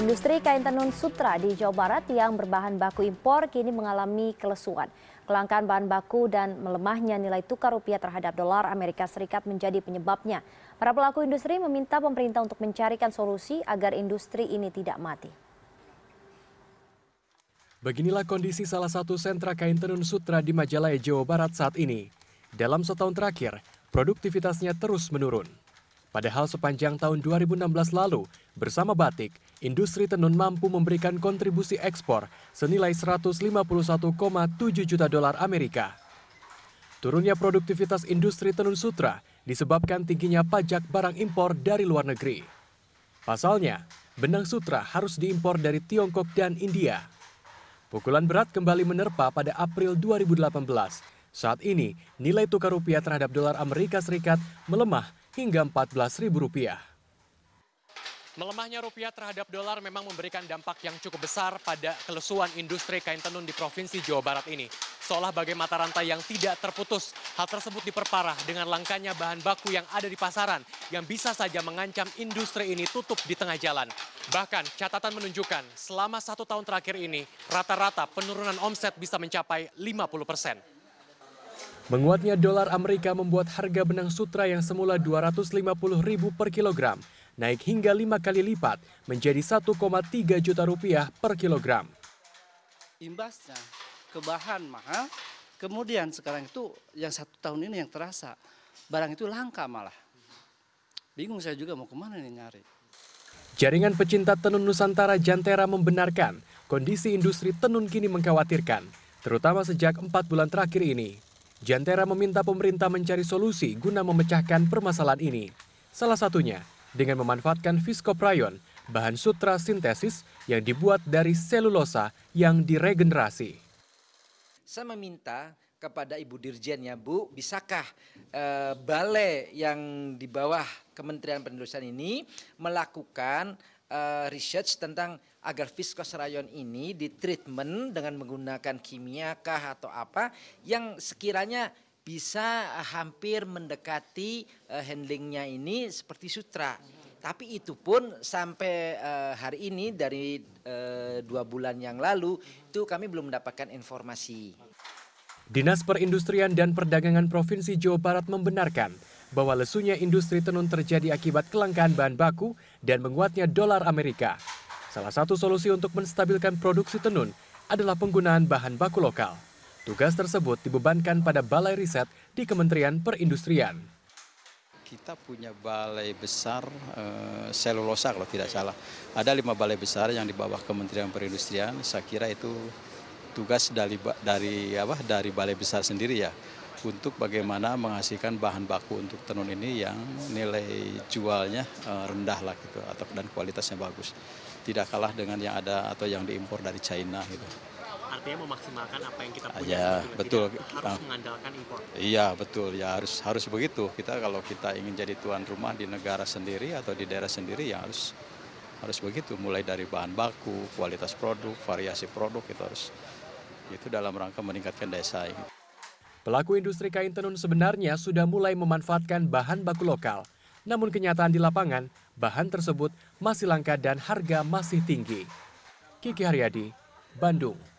Industri kain tenun sutra di Jawa Barat yang berbahan baku impor kini mengalami kelesuan. Kelangkaan bahan baku dan melemahnya nilai tukar rupiah terhadap dolar Amerika Serikat menjadi penyebabnya. Para pelaku industri meminta pemerintah untuk mencarikan solusi agar industri ini tidak mati. Beginilah kondisi salah satu sentra kain tenun sutra di Majalaya Jawa Barat saat ini. Dalam setahun terakhir, produktivitasnya terus menurun. Padahal sepanjang tahun 2016 lalu, bersama batik, industri tenun mampu memberikan kontribusi ekspor senilai 151,7 juta dolar Amerika. Turunnya produktivitas industri tenun sutra disebabkan tingginya pajak barang impor dari luar negeri. Pasalnya, benang sutra harus diimpor dari Tiongkok dan India. Pukulan berat kembali menerpa pada April 2018. Saat ini, nilai tukar rupiah terhadap dolar Amerika Serikat melemah hingga Rp14.000. Melemahnya rupiah terhadap dolar memang memberikan dampak yang cukup besar pada kelesuan industri kain tenun di Provinsi Jawa Barat ini. Seolah bagai mata rantai yang tidak terputus, hal tersebut diperparah dengan langkanya bahan baku yang ada di pasaran yang bisa saja mengancam industri ini tutup di tengah jalan. Bahkan catatan menunjukkan selama satu tahun terakhir ini rata-rata penurunan omset bisa mencapai 50 persen. Menguatnya dolar Amerika membuat harga benang sutra yang semula 250 ribu per kilogram naik hingga lima kali lipat menjadi 1,3 juta rupiah per kilogram. Imbasnya ke bahan mahal, kemudian sekarang itu yang satu tahun ini yang terasa, barang itu langka malah. Bingung saya juga mau kemana nih nyari. Jaringan pecinta tenun Nusantara Jantera membenarkan kondisi industri tenun kini mengkhawatirkan, terutama sejak empat bulan terakhir ini. Jantera meminta pemerintah mencari solusi guna memecahkan permasalahan ini. Salah satunya dengan memanfaatkan viskoprayon, bahan sutra sintesis yang dibuat dari selulosa yang diregenerasi. Saya meminta kepada Ibu Dirjen ya Bu, bisakah e, balai yang di bawah Kementerian Pendidikan ini melakukan uh, research tentang agar viskos rayon ini ditreatment dengan menggunakan kimia kah atau apa yang sekiranya bisa hampir mendekati uh, handlingnya ini seperti sutra. Tapi itu pun sampai uh, hari ini dari uh, dua bulan yang lalu itu kami belum mendapatkan informasi. Dinas Perindustrian dan Perdagangan Provinsi Jawa Barat membenarkan bahwa lesunya industri tenun terjadi akibat kelangkaan bahan baku dan menguatnya dolar Amerika. Salah satu solusi untuk menstabilkan produksi tenun adalah penggunaan bahan baku lokal. Tugas tersebut dibebankan pada Balai Riset di Kementerian Perindustrian. Kita punya balai besar e, selulosa kalau tidak salah. Ada lima balai besar yang di bawah Kementerian Perindustrian. Saya kira itu tugas dari dari apa dari Balai Besar sendiri ya untuk bagaimana menghasilkan bahan baku untuk tenun ini yang nilai jualnya eh, rendah lah gitu atau dan kualitasnya bagus tidak kalah dengan yang ada atau yang diimpor dari China gitu artinya memaksimalkan apa yang kita punya ya, betul tidak harus ah. mengandalkan impor iya betul ya harus harus begitu kita kalau kita ingin jadi tuan rumah di negara sendiri atau di daerah sendiri ya harus harus begitu mulai dari bahan baku kualitas produk variasi produk itu harus itu dalam rangka meningkatkan daya saing. Pelaku industri kain tenun sebenarnya sudah mulai memanfaatkan bahan baku lokal. Namun kenyataan di lapangan, bahan tersebut masih langka dan harga masih tinggi. Kiki Haryadi, Bandung.